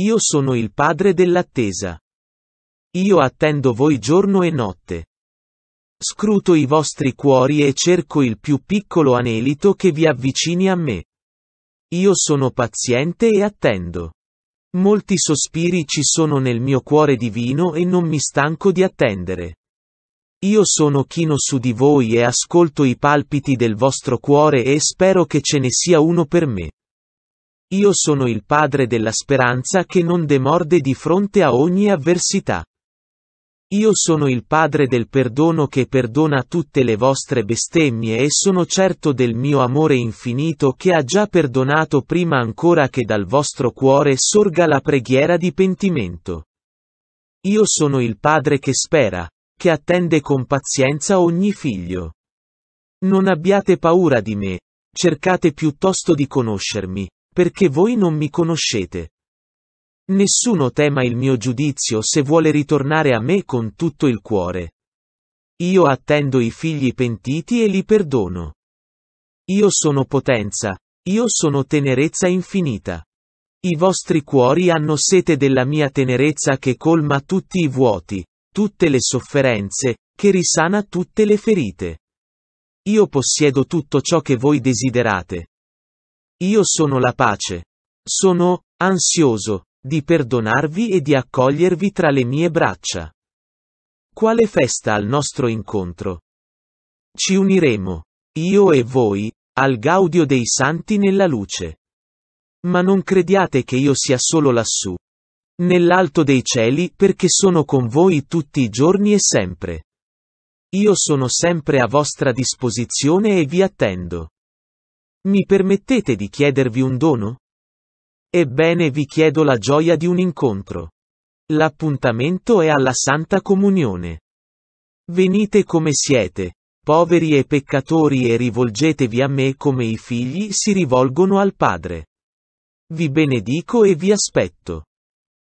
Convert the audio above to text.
Io sono il padre dell'attesa. Io attendo voi giorno e notte. Scruto i vostri cuori e cerco il più piccolo anelito che vi avvicini a me. Io sono paziente e attendo. Molti sospiri ci sono nel mio cuore divino e non mi stanco di attendere. Io sono chino su di voi e ascolto i palpiti del vostro cuore e spero che ce ne sia uno per me. Io sono il padre della speranza che non demorde di fronte a ogni avversità. Io sono il padre del perdono che perdona tutte le vostre bestemmie e sono certo del mio amore infinito che ha già perdonato prima ancora che dal vostro cuore sorga la preghiera di pentimento. Io sono il padre che spera, che attende con pazienza ogni figlio. Non abbiate paura di me, cercate piuttosto di conoscermi, perché voi non mi conoscete. Nessuno tema il mio giudizio se vuole ritornare a me con tutto il cuore. Io attendo i figli pentiti e li perdono. Io sono potenza, io sono tenerezza infinita. I vostri cuori hanno sete della mia tenerezza che colma tutti i vuoti, tutte le sofferenze, che risana tutte le ferite. Io possiedo tutto ciò che voi desiderate. Io sono la pace. Sono, ansioso, di perdonarvi e di accogliervi tra le mie braccia. Quale festa al nostro incontro? Ci uniremo, io e voi, al gaudio dei santi nella luce. Ma non crediate che io sia solo lassù. Nell'alto dei cieli, perché sono con voi tutti i giorni e sempre. Io sono sempre a vostra disposizione e vi attendo. Mi permettete di chiedervi un dono? Ebbene vi chiedo la gioia di un incontro. L'appuntamento è alla Santa Comunione. Venite come siete, poveri e peccatori e rivolgetevi a me come i figli si rivolgono al Padre. Vi benedico e vi aspetto.